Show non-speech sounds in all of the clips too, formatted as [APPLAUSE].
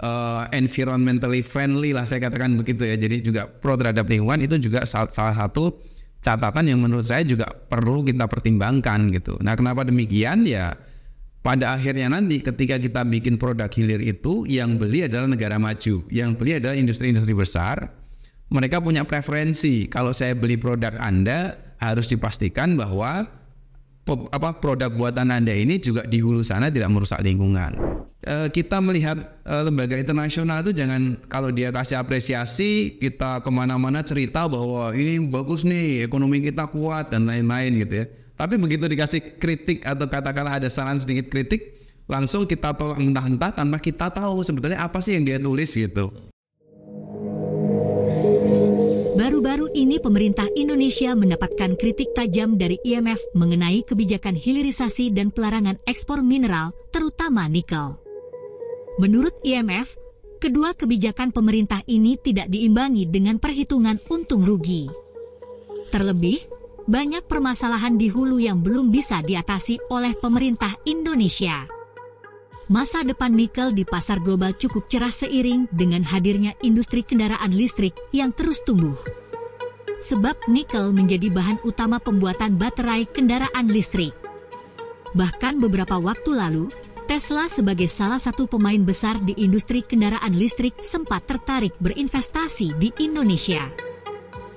uh, environmentally friendly lah saya katakan begitu ya. Jadi juga pro terhadap lingkungan itu juga salah, salah satu catatan yang menurut saya juga perlu kita pertimbangkan gitu. Nah, kenapa demikian ya? Pada akhirnya nanti ketika kita bikin produk hilir itu yang beli adalah negara maju, yang beli adalah industri-industri besar. Mereka punya preferensi kalau saya beli produk Anda harus dipastikan bahwa apa produk buatan Anda ini juga di hulu sana tidak merusak lingkungan. E, kita melihat e, lembaga internasional itu jangan kalau dia kasih apresiasi kita kemana-mana cerita bahwa ini bagus nih ekonomi kita kuat dan lain-lain gitu ya. Tapi begitu dikasih kritik atau katakanlah ada saran sedikit kritik langsung kita tolak mentah-mentah tanpa kita tahu sebetulnya apa sih yang dia tulis gitu. Baru-baru ini pemerintah Indonesia mendapatkan kritik tajam dari IMF mengenai kebijakan hilirisasi dan pelarangan ekspor mineral, terutama nikel. Menurut IMF, kedua kebijakan pemerintah ini tidak diimbangi dengan perhitungan untung rugi. Terlebih, banyak permasalahan di hulu yang belum bisa diatasi oleh pemerintah Indonesia masa depan nikel di pasar global cukup cerah seiring dengan hadirnya industri kendaraan listrik yang terus tumbuh. Sebab nikel menjadi bahan utama pembuatan baterai kendaraan listrik. Bahkan beberapa waktu lalu, Tesla sebagai salah satu pemain besar di industri kendaraan listrik sempat tertarik berinvestasi di Indonesia.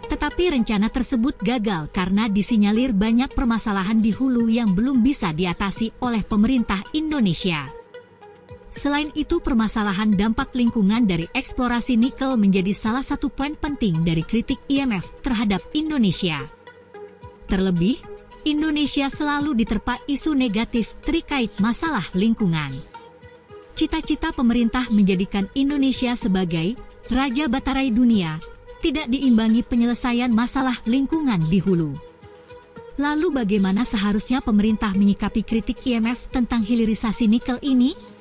Tetapi rencana tersebut gagal karena disinyalir banyak permasalahan di hulu yang belum bisa diatasi oleh pemerintah Indonesia. Selain itu, permasalahan dampak lingkungan dari eksplorasi nikel menjadi salah satu poin penting dari kritik IMF terhadap Indonesia. Terlebih, Indonesia selalu diterpa isu negatif terkait masalah lingkungan. Cita-cita pemerintah menjadikan Indonesia sebagai raja batarai dunia tidak diimbangi penyelesaian masalah lingkungan di hulu. Lalu bagaimana seharusnya pemerintah menyikapi kritik IMF tentang hilirisasi nikel ini?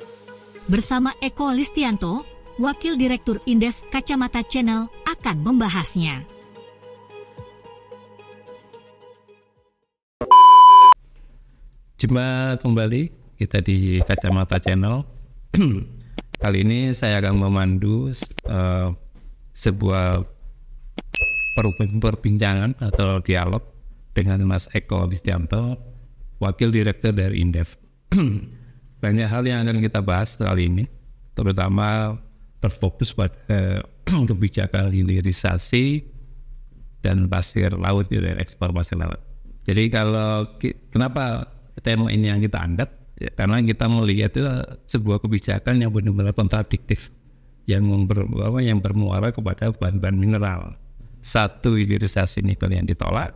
bersama Eko Listianto, Wakil Direktur Indef Kacamata Channel akan membahasnya. Jumpa kembali kita di Kacamata Channel. [CLEARS THROAT] Kali ini saya akan memandu uh, sebuah perbincangan atau dialog dengan Mas Eko Listianto, Wakil Direktur dari Indef. [CLEARS THROAT] banyak hal yang akan kita bahas kali ini, terutama terfokus pada eh, [CLEARS THROAT] kebijakan hilirisasi dan pasir laut ya, dan ekspor pasir laut. Jadi kalau kenapa tema ini yang kita angkat? Ya, karena kita melihat itu sebuah kebijakan yang benar-benar kontradiktif yang member, yang bermuara kepada bahan-bahan mineral. Satu hilirisasi nikel yang ditolak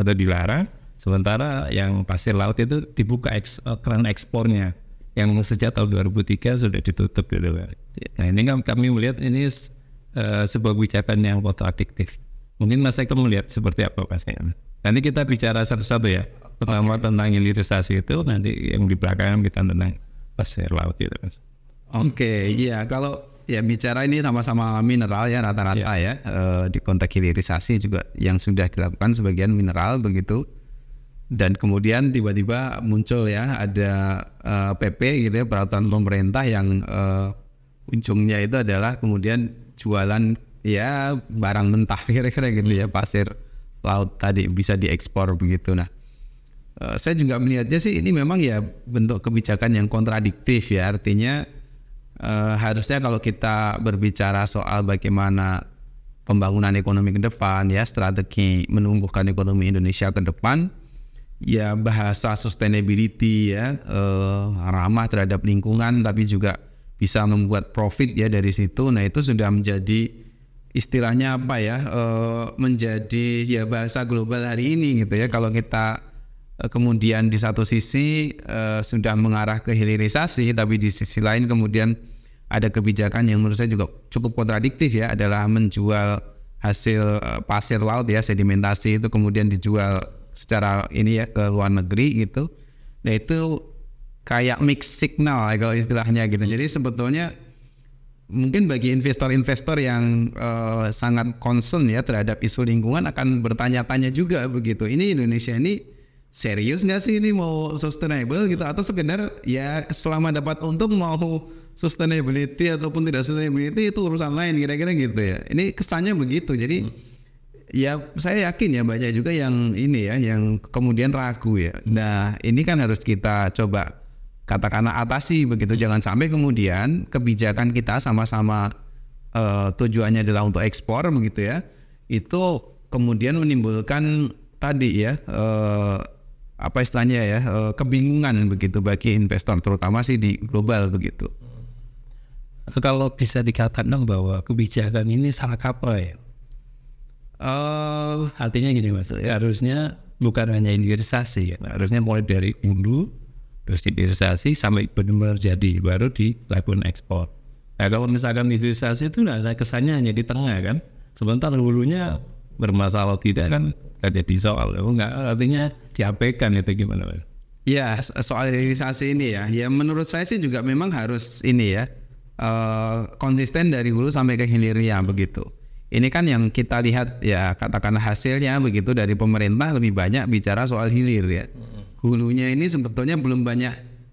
atau dilarang, sementara yang pasir laut itu dibuka eks, eh, keran ekspornya yang sejak tahun 2003 sudah ditutup gitu kan. Nah ini kan kami melihat ini uh, sebuah kebijakan yang kontradiktif. Mungkin Mas Eko melihat seperti apa Mas Eko? Iya. Nanti kita bicara satu-satu ya. Pertama okay. tentang hilirisasi itu, nanti yang di belakang kita tentang pasir laut itu Mas. Oke, okay, iya kalau ya bicara ini sama-sama mineral ya rata-rata yeah. ya Uh, di konteks hilirisasi juga yang sudah dilakukan sebagian mineral begitu dan kemudian tiba-tiba muncul ya ada uh, eh, PP gitu ya peraturan pemerintah yang uh, ujungnya itu adalah kemudian jualan ya barang mentah [LAUGHS] kira-kira gitu ya pasir laut tadi bisa diekspor begitu nah uh, saya juga melihatnya sih ini memang ya bentuk kebijakan yang kontradiktif ya artinya uh, harusnya kalau kita berbicara soal bagaimana pembangunan ekonomi ke depan ya strategi menumbuhkan ekonomi Indonesia ke depan ya bahasa sustainability ya eh, ramah terhadap lingkungan tapi juga bisa membuat profit ya dari situ. Nah itu sudah menjadi istilahnya apa ya eh, menjadi ya bahasa global hari ini gitu ya. Kalau kita eh, kemudian di satu sisi eh, sudah mengarah ke hilirisasi, tapi di sisi lain kemudian ada kebijakan yang menurut saya juga cukup kontradiktif ya adalah menjual hasil eh, pasir laut ya sedimentasi itu kemudian dijual secara ini ya ke luar negeri gitu nah itu kayak mix signal ya, kalau istilahnya gitu jadi sebetulnya mungkin bagi investor-investor yang uh, sangat concern ya terhadap isu lingkungan akan bertanya-tanya juga begitu ini Indonesia ini serius nggak sih ini mau sustainable gitu atau sekedar ya selama dapat untung mau sustainability ataupun tidak sustainability itu urusan lain kira-kira gitu ya ini kesannya begitu jadi hmm ya saya yakin ya banyak juga yang ini ya yang kemudian ragu ya. Hmm. Nah ini kan harus kita coba katakanlah atasi begitu. Hmm. Jangan sampai kemudian kebijakan kita sama-sama uh, tujuannya adalah untuk ekspor begitu ya. Itu kemudian menimbulkan tadi ya uh, apa istilahnya ya eh, kebingungan begitu bagi investor terutama sih di global begitu. Hmm. Kalau bisa dikatakan bahwa kebijakan ini salah kaprah ya Uh, artinya gini mas, ya, harusnya bukan hanya hilirisasi, ya. harusnya mulai dari hulu terus hilirisasi sampai benar-benar jadi baru dilakukan ekspor. Nah kalau misalkan hilirisasi itu nah, saya kesannya hanya di tengah kan, sebentar hulunya bermasalah tidak kan nggak jadi soal, Enggak, artinya diabaikan itu gimana mas? Ya soal hilirisasi ini ya, ya menurut saya sih juga memang harus ini ya uh, konsisten dari hulu sampai ke hilirnya begitu ini kan yang kita lihat ya katakanlah hasilnya begitu dari pemerintah lebih banyak bicara soal hilir ya. Hulunya ini sebetulnya belum banyak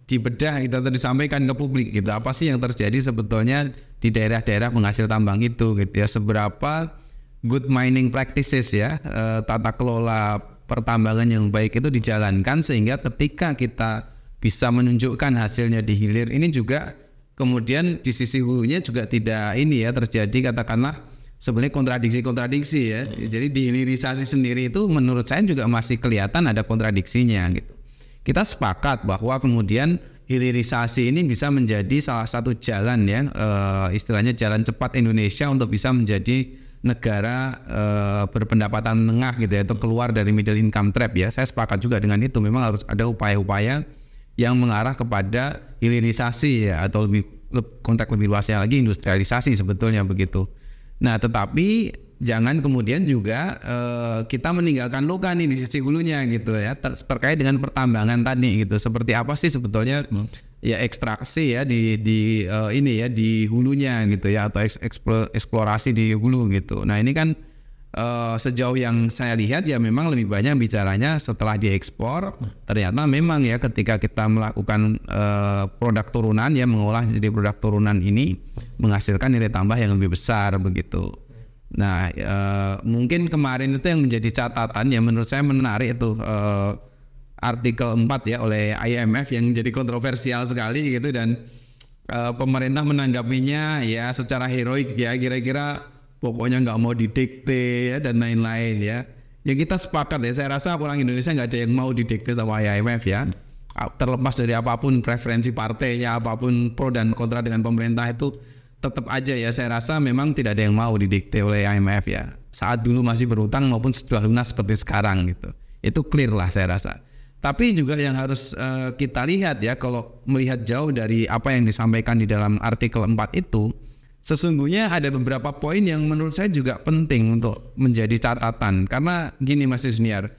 dibedah kita gitu, disampaikan ke publik gitu. Apa sih yang terjadi sebetulnya di daerah-daerah penghasil tambang itu gitu ya. Seberapa good mining practices ya, e, tata kelola pertambangan yang baik itu dijalankan sehingga ketika kita bisa menunjukkan hasilnya di hilir ini juga kemudian di sisi hulunya juga tidak ini ya terjadi katakanlah sebenarnya kontradiksi-kontradiksi ya. Hmm. Jadi di hilirisasi sendiri itu menurut saya juga masih kelihatan ada kontradiksinya gitu. Kita sepakat bahwa kemudian hilirisasi ini bisa menjadi salah satu jalan ya e, istilahnya jalan cepat Indonesia untuk bisa menjadi negara e, berpendapatan menengah gitu ya atau keluar dari middle income trap ya. Saya sepakat juga dengan itu. Memang harus ada upaya-upaya yang mengarah kepada hilirisasi ya atau lebih kontak lebih luasnya lagi industrialisasi sebetulnya begitu. Nah, tetapi jangan kemudian juga uh, kita meninggalkan luka nih di sisi hulunya gitu ya ter terkait dengan pertambangan tadi gitu seperti apa sih sebetulnya hmm. ya ekstraksi ya di di uh, ini ya di hulunya gitu ya atau eks eksplorasi di hulu gitu nah ini kan uh, sejauh yang saya lihat ya memang lebih banyak bicaranya setelah diekspor ternyata memang ya ketika kita melakukan uh, produk turunan ya mengolah jadi produk turunan ini menghasilkan nilai tambah yang lebih besar begitu. Nah uh, mungkin kemarin itu yang menjadi catatan ya menurut saya menarik itu uh, artikel 4 ya oleh IMF yang jadi kontroversial sekali gitu dan uh, pemerintah menanggapinya ya secara heroik ya kira-kira pokoknya nggak mau didikte ya dan lain-lain ya. Ya kita sepakat ya. Saya rasa orang Indonesia nggak ada yang mau didikte sama IMF ya. Terlepas dari apapun preferensi partainya, apapun pro dan kontra dengan pemerintah itu tetap aja ya saya rasa memang tidak ada yang mau didikte oleh IMF ya saat dulu masih berutang maupun setelah lunas seperti sekarang gitu itu clear lah saya rasa tapi juga yang harus uh, kita lihat ya kalau melihat jauh dari apa yang disampaikan di dalam artikel 4 itu sesungguhnya ada beberapa poin yang menurut saya juga penting untuk menjadi catatan karena gini Mas Yusniar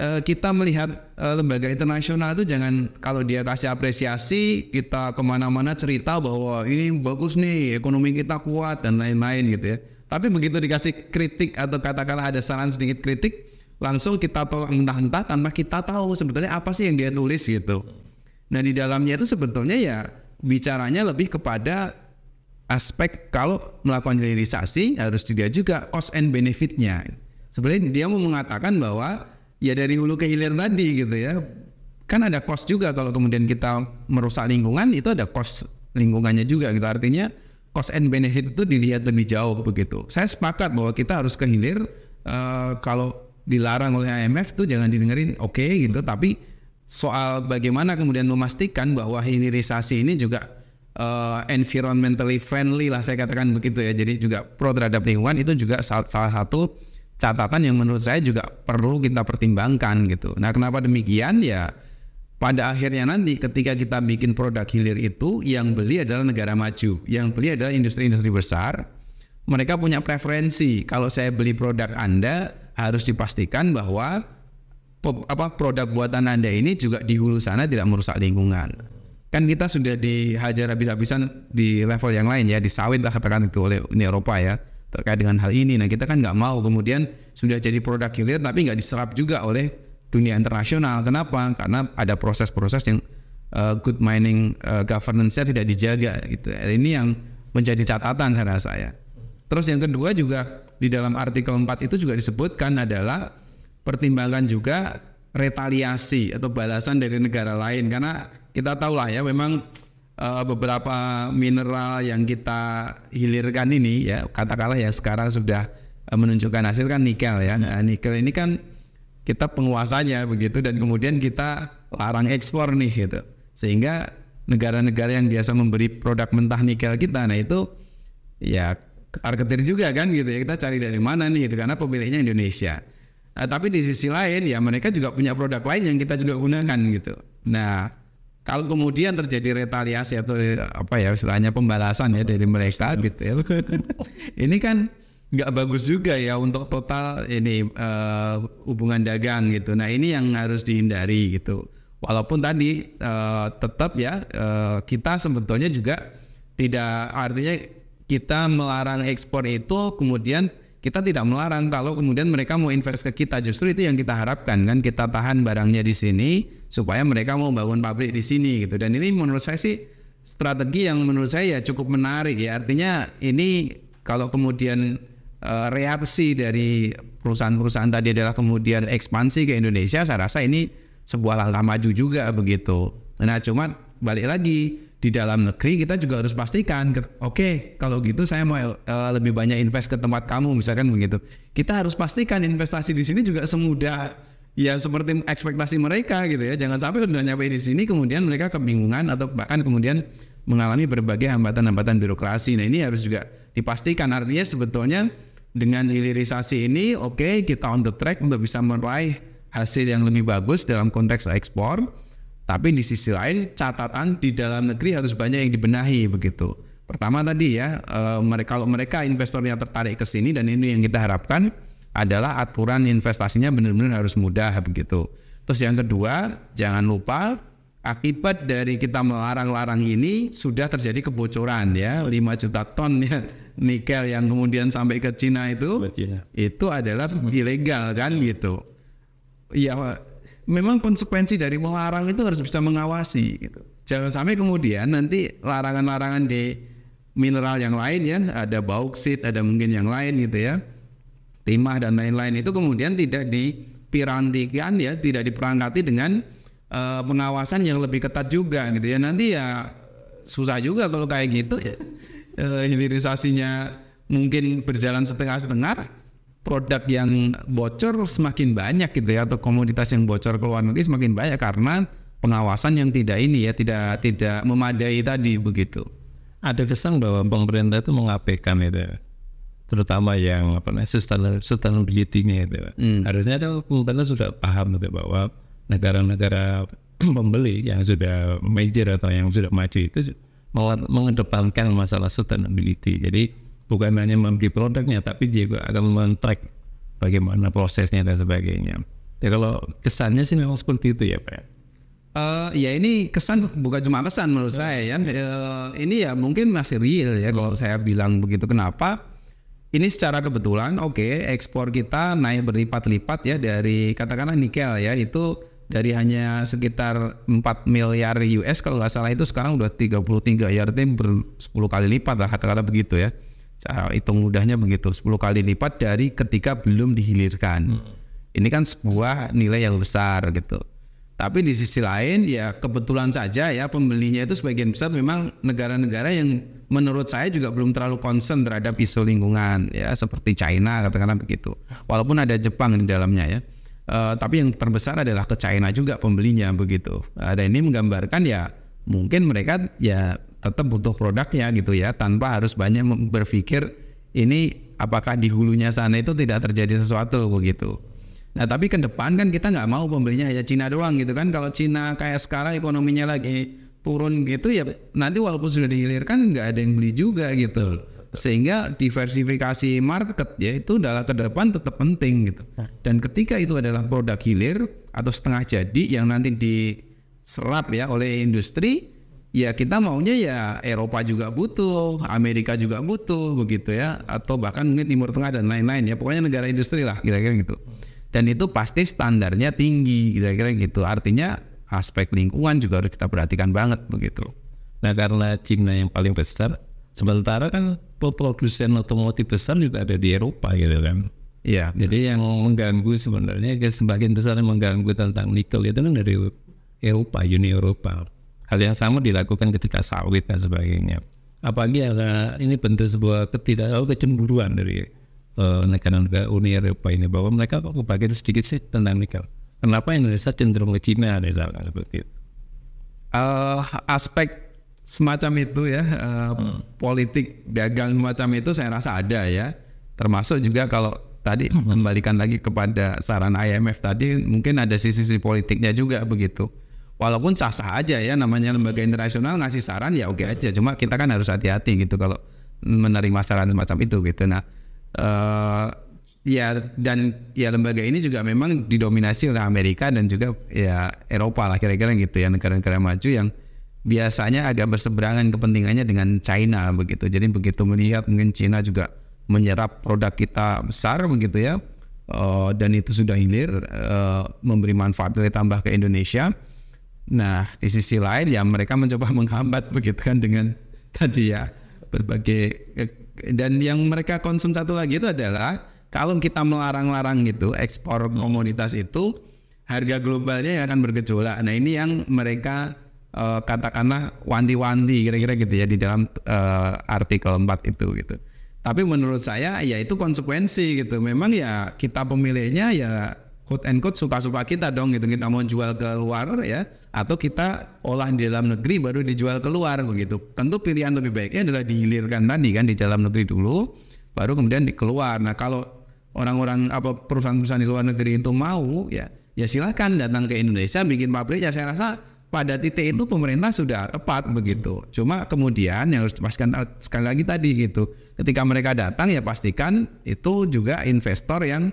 eh, kita melihat eh, lembaga internasional itu jangan kalau dia kasih apresiasi kita kemana-mana cerita bahwa ini bagus nih ekonomi kita kuat dan lain-lain gitu ya tapi begitu dikasih kritik atau katakanlah ada saran sedikit kritik langsung kita tolak mentah-mentah tanpa kita tahu sebetulnya apa sih yang dia tulis gitu nah di dalamnya itu sebetulnya ya bicaranya lebih kepada aspek kalau melakukan hilirisasi harus dilihat juga cost and benefitnya. Sebenarnya dia mau mengatakan bahwa ya dari hulu ke hilir tadi gitu ya kan ada cost juga kalau kemudian kita merusak lingkungan itu ada cost lingkungannya juga gitu artinya cost and benefit itu dilihat lebih jauh begitu. Saya sepakat bahwa kita harus ke hilir uh, kalau dilarang oleh IMF tuh jangan didengerin oke okay, gitu tapi soal bagaimana kemudian memastikan bahwa hilirisasi ini juga uh, environmentally friendly lah saya katakan begitu ya. Jadi juga pro terhadap lingkungan itu juga salah satu catatan yang menurut saya juga perlu kita pertimbangkan gitu. Nah, kenapa demikian ya? Pada akhirnya nanti ketika kita bikin produk hilir itu yang beli adalah negara maju, yang beli adalah industri-industri besar. Mereka punya preferensi. Kalau saya beli produk Anda harus dipastikan bahwa apa produk buatan Anda ini juga di hulu sana tidak merusak lingkungan kan kita sudah dihajar habis-habisan di level yang lain ya di sawit lah katakan itu oleh Uni Eropa ya terkait dengan hal ini nah kita kan nggak mau kemudian sudah jadi produk hilir tapi nggak diserap juga oleh dunia internasional kenapa karena ada proses-proses yang uh, good mining uh, governance-nya tidak dijaga gitu eh, ini yang menjadi catatan saya rasa ya terus yang kedua juga di dalam artikel 4 itu juga disebutkan adalah pertimbangan juga retaliasi atau balasan dari negara lain karena kita tahu lah ya memang uh, beberapa mineral yang kita hilirkan ini ya katakanlah ya sekarang sudah eh, menunjukkan hasil kan nikel ya. ya. Nah, nikel ini kan kita penguasanya begitu dan kemudian kita larang ekspor nih gitu. Sehingga negara-negara yang biasa memberi produk mentah nikel kita nah itu ya targetir juga kan gitu ya kita cari dari mana nih gitu karena pemiliknya Indonesia. Nah, tapi di sisi lain ya mereka juga punya produk lain yang kita juga gunakan gitu. Nah, kalau kemudian terjadi retaliasi atau eh, apa ya istilahnya pembalasan ya dari mereka iya. gitu ya. [LAUGHS] ini kan nggak bagus juga ya untuk total ini uh, hubungan dagang gitu nah ini yang harus dihindari gitu walaupun tadi uh, tetap ya uh, kita sebetulnya juga tidak artinya kita melarang ekspor itu kemudian kita tidak melarang kalau kemudian mereka mau invest ke kita, justru itu yang kita harapkan kan kita tahan barangnya di sini supaya mereka mau bangun pabrik di sini gitu. Dan ini menurut saya sih strategi yang menurut saya ya cukup menarik ya. Artinya ini kalau kemudian eh, reaksi dari perusahaan-perusahaan tadi adalah kemudian ekspansi ke Indonesia, saya rasa ini sebuah langkah maju juga begitu. Nah, cuma balik lagi di dalam negeri kita juga harus pastikan oke okay, kalau gitu saya mau uh, lebih banyak invest ke tempat kamu misalkan begitu kita harus pastikan investasi di sini juga semudah ya seperti ekspektasi mereka gitu ya jangan sampai sudah nyampe di sini kemudian mereka kebingungan atau bahkan kemudian mengalami berbagai hambatan-hambatan birokrasi nah ini harus juga dipastikan artinya sebetulnya dengan hilirisasi ini oke okay, kita on the track untuk bisa meraih hasil yang lebih bagus dalam konteks ekspor tapi di sisi lain catatan di dalam negeri harus banyak yang dibenahi begitu. Pertama tadi ya, eh, mereka kalau mereka investornya tertarik ke sini dan ini yang kita harapkan adalah aturan investasinya benar-benar harus mudah begitu. Terus yang kedua, jangan lupa akibat dari kita melarang-larang ini sudah terjadi kebocoran ya 5 juta ton ya [LAUGHS] nikel yang kemudian sampai ke Cina itu itu adalah ilegal kan gitu. Ya memang konsekuensi dari melarang itu harus bisa mengawasi gitu. Jangan sampai kemudian nanti larangan-larangan di mineral yang lain ya, ada bauksit, ada mungkin yang lain gitu ya. Timah dan lain-lain itu kemudian tidak dipirantikan ya, tidak diperangkati dengan uh, pengawasan yang lebih ketat juga gitu ya. Nanti ya susah juga kalau kayak gitu ya. Uh, hilirisasinya mungkin berjalan setengah-setengah produk yang bocor semakin banyak gitu ya atau komoditas yang bocor ke luar negeri semakin banyak karena pengawasan yang tidak ini ya tidak tidak memadai tadi begitu. Ada kesan bahwa pemerintah itu mengabaikan itu terutama yang apa namanya sustainability-nya itu. Hmm. Harusnya itu pemerintah sudah paham gitu bahwa negara-negara [CLEARS THROAT] pembeli yang sudah major atau yang sudah maju itu mengedepankan masalah sustainability. Jadi bukan hanya membeli produknya tapi juga akan men-track bagaimana prosesnya dan sebagainya. Jadi ya, kalau kesannya sih memang seperti itu ya Pak. Uh, ya ini kesan bukan cuma kesan menurut uh. saya ya. Uh, ini ya mungkin masih real ya kalau saya bilang begitu. Kenapa? Ini secara kebetulan oke okay, ekspor kita naik berlipat-lipat ya dari katakanlah nikel ya itu dari hanya sekitar 4 miliar US kalau nggak salah itu sekarang udah 33 IRT ber 10 kali lipat lah katakanlah begitu ya Cara hitung mudahnya begitu, 10 kali lipat dari ketika belum dihilirkan. Hmm. Ini kan sebuah nilai yang besar gitu. Tapi di sisi lain ya kebetulan saja ya pembelinya itu sebagian besar memang negara-negara yang menurut saya juga belum terlalu concern terhadap isu lingkungan ya seperti China katakanlah begitu. Walaupun ada Jepang di dalamnya ya. e, tapi yang terbesar adalah ke China juga pembelinya begitu. Ada dan ini menggambarkan ya mungkin mereka ya tetap butuh produknya gitu ya tanpa harus banyak berpikir ini apakah di hulunya sana itu tidak terjadi sesuatu begitu. Nah tapi ke depan kan kita nggak mau pembelinya hanya Cina doang gitu kan kalau Cina kayak sekarang ekonominya lagi turun gitu ya nanti walaupun sudah dihilirkan nggak ada yang beli juga gitu sehingga diversifikasi market ya itu dalam ke depan tetap penting gitu dan ketika itu adalah produk hilir atau setengah jadi yang nanti diserap ya oleh industri ya kita maunya ya Eropa juga butuh, Amerika juga butuh begitu ya, atau bahkan mungkin Timur Tengah dan lain-lain ya, pokoknya negara industri lah kira-kira gitu. Dan itu pasti standarnya tinggi kira-kira gitu. Artinya aspek lingkungan juga harus kita perhatikan banget begitu. Nah karena Cina yang paling besar, sementara kan produsen otomotif besar juga ada di Eropa gitu kan. Iya. Jadi yang mengganggu sebenarnya sebagian besar yang mengganggu tentang nikel itu kan dari Eropa, Uni Eropa. Hal yang sama dilakukan ketika sawit dan sebagainya. Apalagi ada ini bentuk sebuah ketidak oh, kecemburuan dari eh, negara-negara uh, Uni Eropa ini bahwa mereka kok kebagian sedikit sih tentang nikel. Kenapa Indonesia cenderung ke Cina misalnya seperti itu? Uh, aspek semacam itu ya uh, hmm. politik dagang semacam itu saya rasa ada ya. Termasuk juga kalau tadi mengembalikan kembalikan lagi kepada saran IMF tadi mungkin ada sisi-sisi politiknya juga begitu walaupun sah-sah aja ya namanya lembaga internasional ngasih saran ya oke aja cuma kita kan harus hati-hati gitu kalau menerima saran macam itu gitu nah uh, ya dan ya lembaga ini juga memang didominasi oleh Amerika dan juga ya Eropa lah kira-kira gitu ya negara-negara maju yang biasanya agak berseberangan kepentingannya dengan China begitu jadi begitu melihat mungkin China juga menyerap produk kita besar begitu ya uh, dan itu sudah hilir uh, memberi manfaat nilai tambah ke Indonesia Nah, di sisi lain ya mereka mencoba [LAUGHS] menghambat begitu kan dengan tadi ya berbagai dan yang mereka concern satu lagi itu adalah kalau kita melarang-larang gitu ekspor komoditas itu harga globalnya yang akan bergejolak. Nah, ini yang mereka uh, katakanlah wanti-wanti kira-kira gitu ya di dalam uh, artikel 4 itu gitu. Tapi menurut saya ya itu konsekuensi gitu. Memang ya kita pemilihnya ya quote and quote suka-suka kita dong gitu. Kita mau jual ke luar ya atau kita olah di dalam negeri baru dijual keluar begitu. Tentu pilihan lebih baiknya adalah dihilirkan tadi kan di dalam negeri dulu, baru kemudian dikeluar. Nah kalau orang-orang apa perusahaan-perusahaan di luar negeri itu mau ya ya silahkan datang ke Indonesia bikin pabrik ya saya rasa pada titik itu pemerintah sudah tepat begitu. Cuma kemudian yang harus dipastikan eh, sekali lagi tadi gitu, ketika mereka datang ya pastikan itu juga investor yang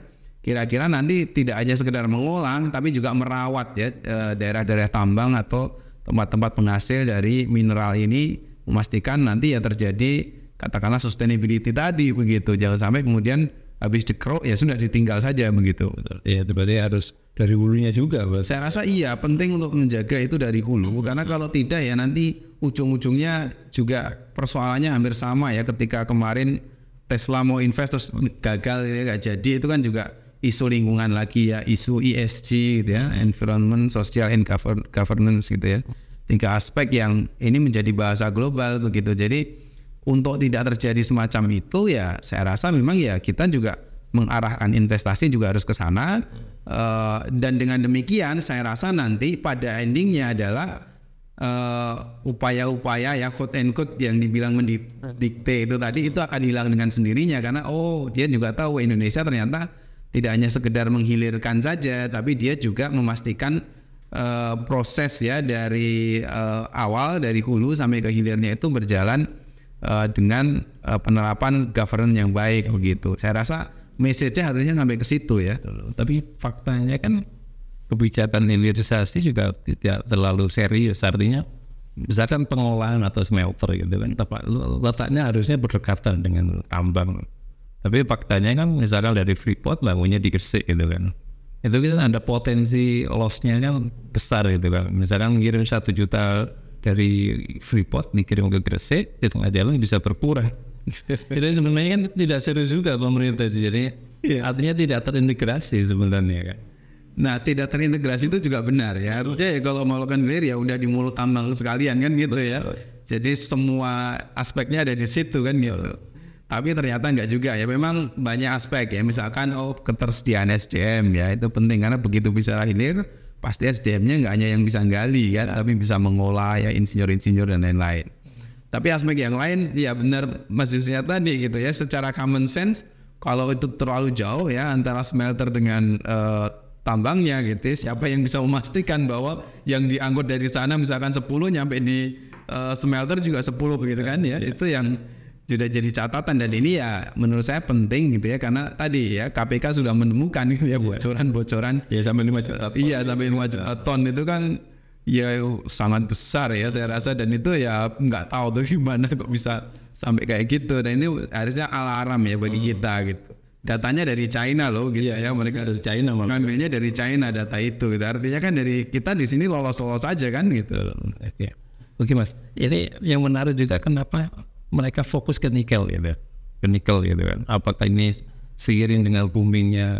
kira-kira nanti tidak hanya sekedar mengulang tapi juga merawat ya eh, daerah-daerah tambang atau tempat-tempat penghasil dari mineral ini memastikan nanti ya terjadi katakanlah sustainability tadi begitu jangan sampai kemudian habis dikeruk ya sudah ditinggal saja begitu ya berarti harus dari hulunya juga berarti. saya rasa iya penting untuk menjaga itu dari hulu karena kalau tidak ya nanti ujung-ujungnya juga persoalannya hampir sama ya ketika kemarin Tesla mau invest gagal ya nggak jadi itu kan juga isu lingkungan lagi ya isu ESG gitu ya environment social and governance gitu ya tiga aspek yang ini menjadi bahasa global begitu jadi untuk tidak terjadi semacam itu ya saya rasa memang ya kita juga mengarahkan investasi juga harus ke sana uh, dan dengan demikian saya rasa nanti pada endingnya adalah eh, upaya-upaya uh, ya quote and quote yang dibilang mendikte itu tadi itu akan hilang dengan sendirinya karena oh dia juga tahu Indonesia ternyata tidak hanya sekedar menghilirkan saja tapi dia juga memastikan uh, proses ya dari uh, awal dari hulu sampai ke hilirnya itu berjalan uh, dengan uh, penerapan governance yang baik begitu. Saya rasa message-nya harusnya sampai ke situ ya. Tapi faktanya kan kebijakan hilirisasi juga tidak terlalu serius artinya misalkan pengolahan atau smelter gitu kan letaknya harusnya berdekatan dengan tambang tapi faktanya kan misalkan dari Freeport bangunnya di Gresik gitu kan. Itu kita ada potensi lossnya yang besar gitu kan. Misalkan ngirim satu juta dari Freeport dikirim ke Gresik, di tengah jalan bisa berpura. [LAUGHS] Jadi sebenarnya kan tidak serius juga pemerintah. Jadi yeah. artinya tidak terintegrasi sebenarnya kan. Nah, tidak terintegrasi itu juga benar ya. Harusnya ya kalau mau lakukan ya udah di mulut tambang sekalian kan gitu ya. Jadi semua aspeknya ada di situ kan gitu. Tapi ternyata enggak juga ya. Memang banyak aspek ya. Misalkan oh ketersediaan SDM ya itu penting karena begitu bicara hilir pasti SDM-nya enggak hanya yang bisa gali kan, ya. Iya. tapi bisa mengolah ya insinyur-insinyur dan lain-lain. Tapi aspek yang lain ya benar Mas Yusnya tadi gitu ya. Secara common sense kalau itu terlalu jauh ya antara smelter dengan uh, tambangnya gitu ya, siapa yang bisa memastikan bahwa yang diangkut dari sana misalkan 10 nyampe di uh, smelter juga 10 gitu kan ya. ya. Itu yang sudah jadi catatan dan ini ya menurut saya penting gitu ya karena tadi ya KPK sudah menemukan gitu ya iya. bocoran-bocoran ya sampai 5 juta ton. Iya sampai 5 juta ton itu kan ya sangat besar ya saya rasa dan itu ya nggak tahu tuh gimana kok bisa sampai kayak gitu dan ini harusnya alarm ya bagi hmm. kita gitu datanya dari China loh gitu iya, ya iya, mereka dari China ngambilnya dari China data itu gitu. artinya kan dari kita di sini lolos lolos aja kan gitu oke oke mas ini yang menarik juga kenapa mereka fokus ke nikel ya gitu. deh. ke nikel gitu kan apakah ini seiring dengan boomingnya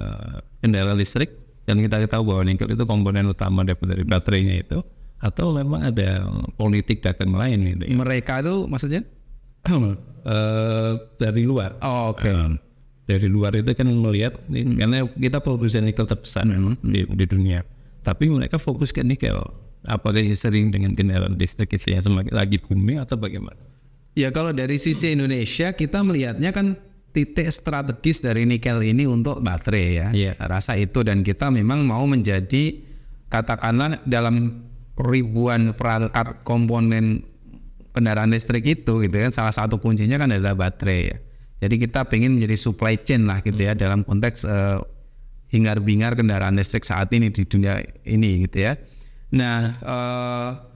kendaraan listrik dan kita tahu bahwa nikel itu komponen utama dari baterainya itu atau memang ada politik dagang lain gitu ya. mereka itu maksudnya uh, [CLEARS THROAT] dari luar oh, oke okay. uh, eh, dari luar itu kan melihat hmm. karena kita produsen nikel terbesar hmm. di, di dunia tapi mereka fokus ke nikel apakah ini sering dengan kendaraan listrik itu yang semakin lagi booming atau bagaimana Ya kalau dari sisi Indonesia kita melihatnya kan titik strategis dari nikel ini untuk baterai ya. Yeah. Rasa itu dan kita memang mau menjadi katakanlah dalam ribuan perangkat komponen kendaraan listrik itu gitu kan salah satu kuncinya kan adalah baterai ya. Jadi kita ingin menjadi supply chain lah gitu ya hmm. dalam konteks uh, eh, hingar bingar kendaraan listrik saat ini di dunia ini gitu ya. Nah, uh,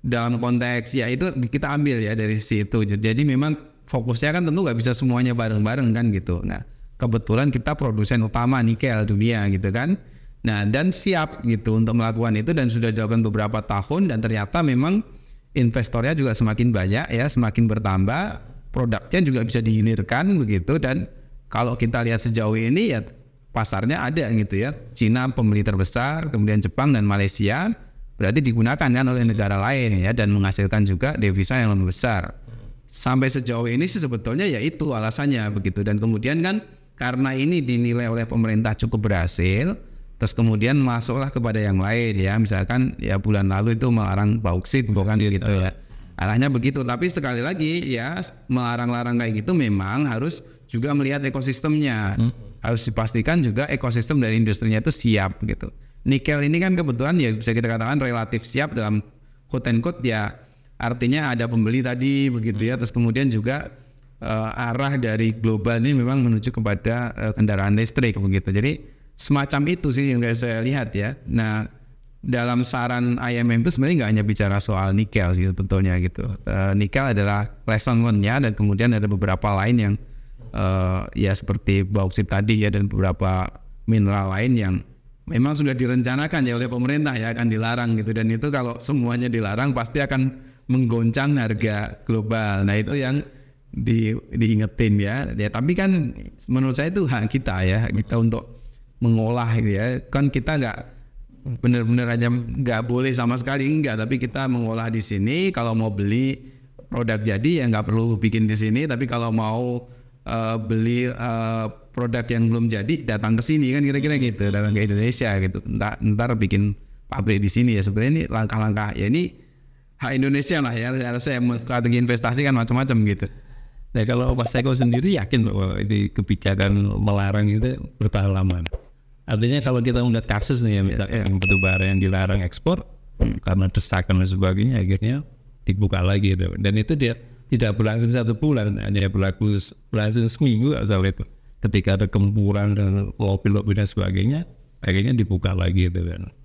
dalam konteks ya itu kita ambil ya dari sisi itu jadi memang fokusnya kan tentu nggak bisa semuanya bareng-bareng kan gitu nah kebetulan kita produsen utama nikel dunia gitu kan nah dan siap gitu untuk melakukan itu dan sudah dilakukan beberapa tahun dan ternyata memang investornya juga semakin banyak ya semakin bertambah produknya juga bisa dihilirkan begitu dan kalau kita lihat sejauh ini ya pasarnya ada gitu ya Cina pembeli terbesar kemudian Jepang dan Malaysia berarti digunakan kan oleh negara lain ya dan menghasilkan juga devisa yang lebih besar. Sampai sejauh ini sih sebetulnya ya itu alasannya begitu dan kemudian kan karena ini dinilai oleh pemerintah cukup berhasil terus kemudian masuklah kepada yang lain ya misalkan ya bulan lalu itu melarang bauksit bukan gitu ya. ya arahnya begitu tapi sekali lagi ya melarang-larang kayak gitu memang harus juga melihat ekosistemnya hmm. harus dipastikan juga ekosistem dari industrinya itu siap gitu nikel ini kan kebetulan ya bisa kita katakan relatif siap dalam quote and quote ya artinya ada pembeli tadi begitu ya hmm. terus kemudian juga uh, arah dari global ini memang menuju kepada uh, kendaraan listrik begitu jadi semacam itu sih yang saya lihat ya nah dalam saran IMM itu sebenarnya nggak hanya bicara soal nikel sih sebetulnya gitu uh, nikel adalah lesson one nya dan kemudian ada beberapa lain yang uh, ya seperti bauksit tadi ya dan beberapa mineral lain yang memang sudah direncanakan ya oleh pemerintah ya akan dilarang gitu dan itu kalau semuanya dilarang pasti akan menggoncang harga global. Nah itu yang di, diingetin ya. ya. Tapi kan menurut saya itu hak kita ya hak kita untuk mengolah gitu ya. Kan kita nggak benar-benar aja nggak boleh sama sekali enggak tapi kita mengolah di sini kalau mau beli produk jadi ya nggak perlu bikin di sini tapi kalau mau uh, beli uh, produk yang belum jadi datang ke sini kan kira-kira hmm. gitu datang ke Indonesia gitu ntar, ntar bikin pabrik di sini ya sebenarnya ini langkah-langkah ya ini hak Indonesia lah ya harusnya strategi investasi kan macam-macam gitu Nah kalau Mas Eko sendiri yakin bahwa ini kebijakan melarang itu bertahan lama. Artinya kalau kita melihat kasus nih ya misalnya yeah. yang batu yang dilarang ekspor hmm. karena desakan dan sebagainya akhirnya dibuka lagi gitu. Dan itu dia tidak berlangsung satu bulan, hanya berlaku berlangsung seminggu asal itu ketika ada kempuran dan lobby lobby dan sebagainya akhirnya dibuka lagi itu kan